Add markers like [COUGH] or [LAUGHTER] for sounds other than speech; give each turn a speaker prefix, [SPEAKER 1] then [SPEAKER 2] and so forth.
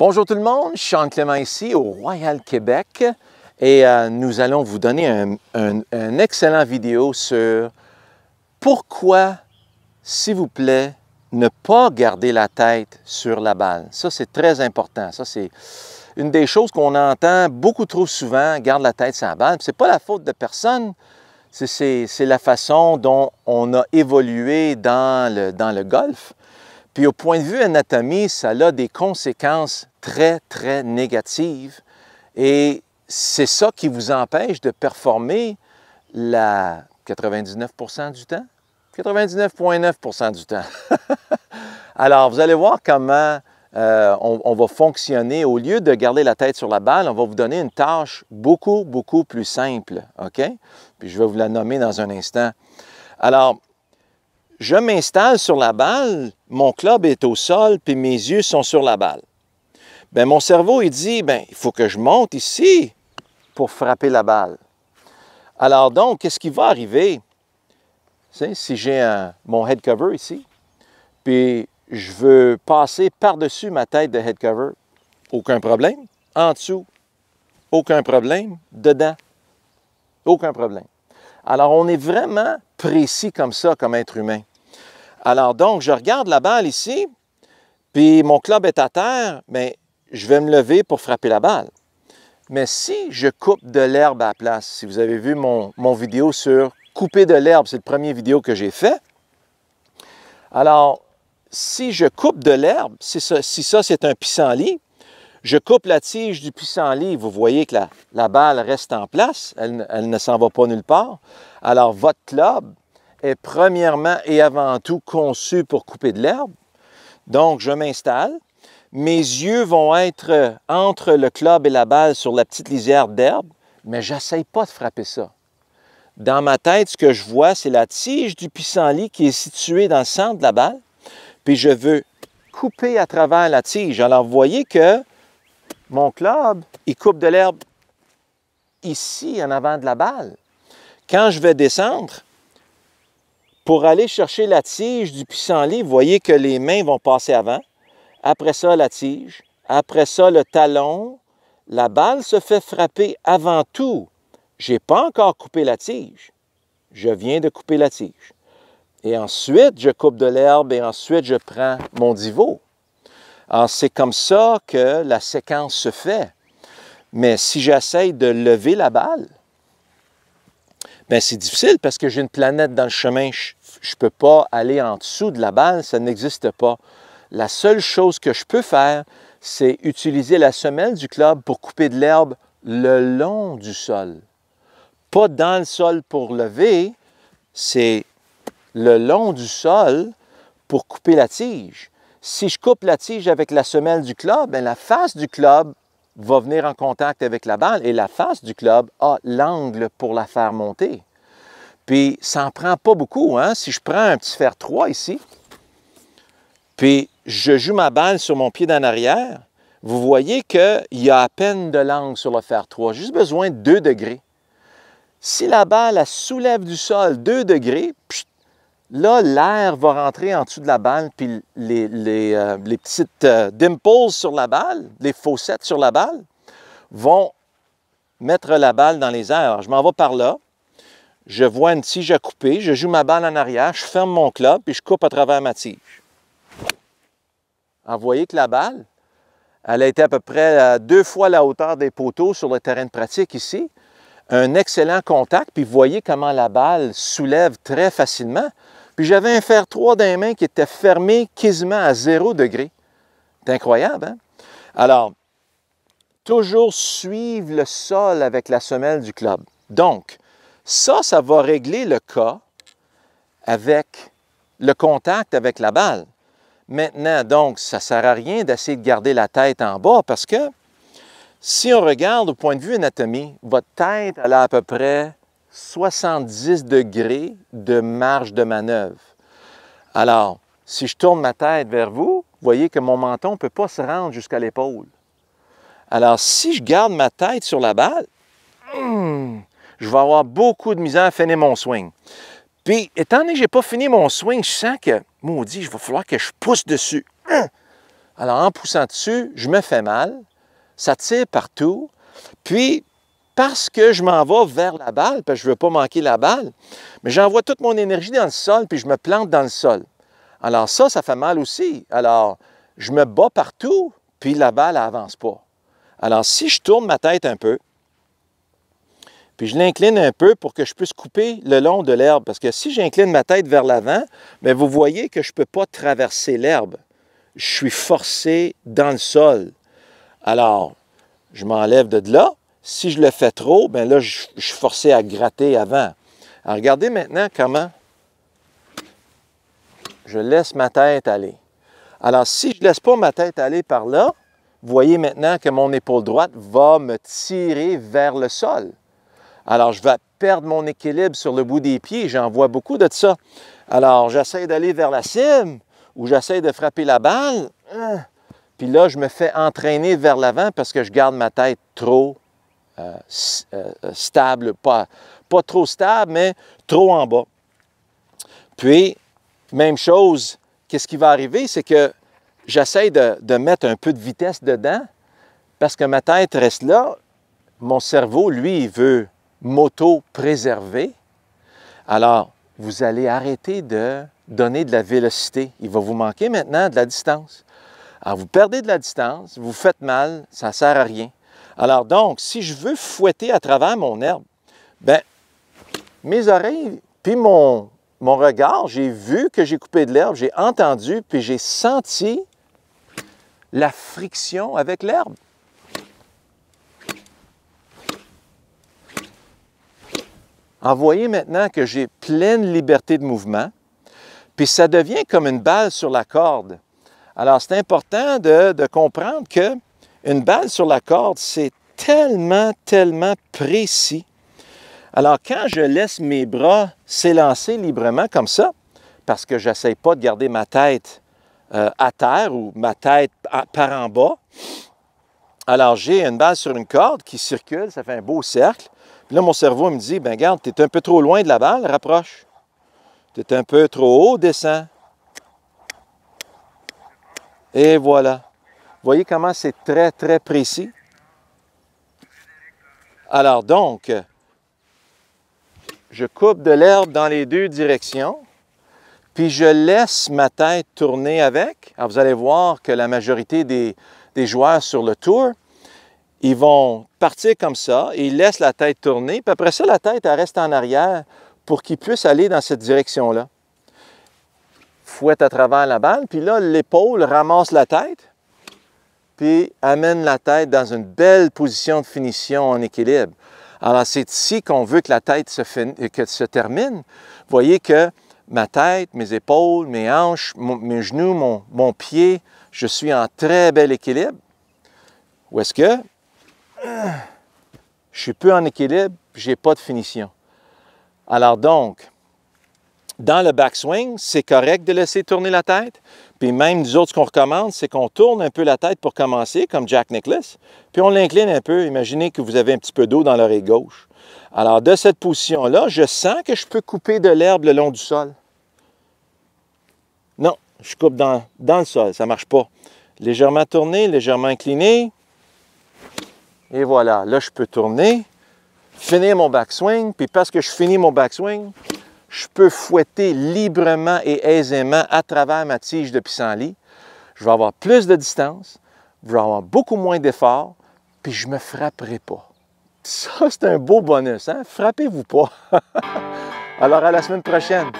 [SPEAKER 1] Bonjour tout le monde, jean Clément ici au Royal Québec et euh, nous allons vous donner un, excellente excellent vidéo sur pourquoi, s'il vous plaît, ne pas garder la tête sur la balle. Ça, c'est très important. Ça, c'est une des choses qu'on entend beaucoup trop souvent, garde la tête sur la balle. Ce n'est pas la faute de personne, c'est la façon dont on a évolué dans le, dans le golf. Puis au point de vue anatomie, ça a des conséquences très, très négative. Et c'est ça qui vous empêche de performer la 99 du temps, 99,9 du temps. [LAUGHS] Alors, vous allez voir comment euh, on, on, va fonctionner. Au lieu de garder la tête sur la balle, on va vous donner une tâche beaucoup, beaucoup plus simple, OK? Puis je vais vous la nommer dans un instant. Alors, je m'installe sur la balle, mon club est au sol, puis mes yeux sont sur la balle. Bien, mon cerveau, il dit, bien, il faut que je monte ici pour frapper la balle. Alors donc, qu'est-ce qui va arriver? si j'ai mon head cover ici, puis je veux passer par-dessus ma tête de head cover, aucun problème. En dessous, aucun problème. Dedans, aucun problème. Alors, on est vraiment précis comme ça, comme être humain. Alors donc, je regarde la balle ici, puis mon club est à terre, mais je vais me lever pour frapper la balle. Mais si je coupe de l'herbe à la place, si vous avez vu mon, vidéo sur couper de l'herbe, c'est le premier vidéo que j'ai fait. Alors, si je coupe de l'herbe, si ça, c'est un pissenlit, je coupe la tige du pissenlit, vous voyez que la, balle reste en place, elle, elle ne s'en va pas nulle part. Alors, votre club est premièrement et avant tout conçu pour couper de l'herbe. Donc, je m'installe, mes yeux vont être euh, entre le club et la balle sur la petite lisière d'herbe, mais j'essaye pas de frapper ça. Dans ma tête, ce que je vois, c'est la tige du pissenlit qui est située dans le centre de la balle, puis je veux couper à travers la tige. Alors, vous voyez que mon club, il coupe de l'herbe ici, en avant de la balle. Quand je vais descendre, pour aller chercher la tige du pissenlit, vous voyez que les mains vont passer avant après ça la tige, après ça le talon. La balle se fait frapper avant tout. Je n'ai pas encore coupé la tige. Je viens de couper la tige. Et ensuite, je coupe de l'herbe et ensuite, je prends mon divot. C'est comme ça que la séquence se fait. Mais si j'essaye de lever la balle, ben c'est difficile parce que j'ai une planète dans le chemin. Je ne peux pas aller en dessous de la balle, ça n'existe pas. La seule chose que je peux faire, c'est utiliser la semelle du club pour couper de l'herbe le long du sol. Pas dans le sol pour lever, c'est le long du sol pour couper la tige. Si je coupe la tige avec la semelle du club, ben, la face du club va venir en contact avec la balle et la face du club a l'angle pour la faire monter. Puis, ça n'en prend pas beaucoup. Hein? Si je prends un petit fer 3 ici, puis je joue ma balle sur mon pied d'en arrière, vous voyez qu'il y a à peine de l'angle sur le fer 3, juste besoin de 2 degrés. Si la balle la soulève du sol 2 degrés, là, l'air va rentrer en dessous de la balle, puis les, euh, petites euh, dimples sur la balle, les fossettes sur la balle, vont mettre la balle dans les airs. Alors, je m'en vais par là, je vois une tige à couper, je joue ma balle en arrière, je ferme mon club, puis je coupe à travers ma tige voyez que la balle. Elle a été à peu près à euh, deux fois la hauteur des poteaux sur le terrain de pratique ici. Un excellent contact, puis vous voyez comment la balle soulève très facilement. Puis j'avais un fer 3 dans les mains qui était fermé quasiment à zéro degré. C'est incroyable, hein? Alors, toujours suivre le sol avec la semelle du club. Donc, ça, ça va régler le cas avec le contact avec la balle. Maintenant, donc, ça ne sert à rien d'essayer de garder la tête en bas parce que si on regarde au point de vue anatomie, votre tête, elle a à peu près 70 degrés de marge de manœuvre. Alors, si je tourne ma tête vers vous, vous voyez que mon menton ne peut pas se rendre jusqu'à l'épaule. Alors, si je garde ma tête sur la balle, hmm, je vais avoir beaucoup de misère à finir mon swing. Puis, étant donné que n'ai pas fini mon swing, je sens que, maudit, il va falloir que je pousse dessus. Hein? Alors, en poussant dessus, je me fais mal. Ça tire partout. Puis, parce que je m'en vais vers la balle, parce que je ne veux pas manquer la balle, mais j'envoie toute mon énergie dans le sol, puis je me plante dans le sol. Alors ça, ça fait mal aussi. Alors, je me bats partout, puis la balle n'avance pas. Alors, si je tourne ma tête un peu, puis je l'incline un peu pour que je puisse couper le long de l'herbe. Parce que si j'incline ma tête vers l'avant, mais vous voyez que je ne peux pas traverser l'herbe. Je suis forcé dans le sol. Alors, je m'enlève de là. Si je le fais trop, bien là, je, suis forcé à gratter avant. Alors, regardez maintenant comment je laisse ma tête aller. Alors, si je ne laisse pas ma tête aller par là, vous voyez maintenant que mon épaule droite va me tirer vers le sol. Alors, je vais perdre mon équilibre sur le bout des pieds. J'en vois beaucoup de ça. Alors, j'essaie d'aller vers la cime ou j'essaie de frapper la balle. Hein. Puis là, je me fais entraîner vers l'avant parce que je garde ma tête trop euh, euh, euh, stable. Pas, trop stable, mais trop en bas. Puis, même chose, qu'est-ce qui va arriver? C'est que j'essaie de, de, mettre un peu de vitesse dedans parce que ma tête reste là. Mon cerveau, lui, il veut Moto préserver alors vous allez arrêter de donner de la vélocité. Il va vous manquer maintenant de la distance. Alors vous perdez de la distance, vous faites mal, ça ne sert à rien. Alors donc, si je veux fouetter à travers mon herbe, ben mes oreilles, puis mon, mon regard, j'ai vu que j'ai coupé de l'herbe, j'ai entendu, puis j'ai senti la friction avec l'herbe. Envoyez maintenant que j'ai pleine liberté de mouvement, puis ça devient comme une balle sur la corde. Alors, c'est important de, comprendre que une balle sur la corde, c'est tellement, tellement précis. Alors, quand je laisse mes bras s'élancer librement comme ça, parce que n'essaie pas de garder ma tête euh, à terre ou ma tête par en bas, alors, j'ai une balle sur une corde qui circule, ça fait un beau cercle. Puis là, mon cerveau me dit, ben garde, tu es un peu trop loin de la balle, rapproche. Tu es un peu trop haut, descends. Et voilà. Voyez comment c'est très, très précis? Alors donc, je coupe de l'herbe dans les deux directions, puis je laisse ma tête tourner avec. Alors vous allez voir que la majorité des joueurs sur le tour ils vont partir comme ça et ils laissent la tête tourner. Puis après ça, la tête, elle reste en arrière pour qu'ils puissent aller dans cette direction-là. Fouette à travers la balle, puis là, l'épaule ramasse la tête, puis amène la tête dans une belle position de finition en équilibre. Alors, c'est ici qu'on veut que la tête se, que se termine. Voyez que ma tête, mes épaules, mes hanches, mes genoux, mon, pied, je suis en très bel équilibre. Où est-ce que je suis peu en équilibre, j'ai pas de finition. Alors donc, dans le backswing, c'est correct de laisser tourner la tête. Puis même nous autres, ce qu'on recommande, c'est qu'on tourne un peu la tête pour commencer, comme Jack Nicklaus, puis on l'incline un peu. Imaginez que vous avez un petit peu d'eau dans l'oreille gauche. Alors de cette position-là, je sens que je peux couper de l'herbe le long du sol. Non, je coupe dans, dans le sol, ça ne marche pas. Légèrement tourné, légèrement incliné, et voilà, là, je peux tourner, finir mon backswing, puis parce que je finis mon backswing, je peux fouetter librement et aisément à travers ma tige de pissenlit. Je vais avoir plus de distance, je vais avoir beaucoup moins d'effort, puis je ne me frapperai pas. Ça, c'est un beau bonus, hein? Frappez-vous pas! [LAUGHS] Alors, à la semaine prochaine!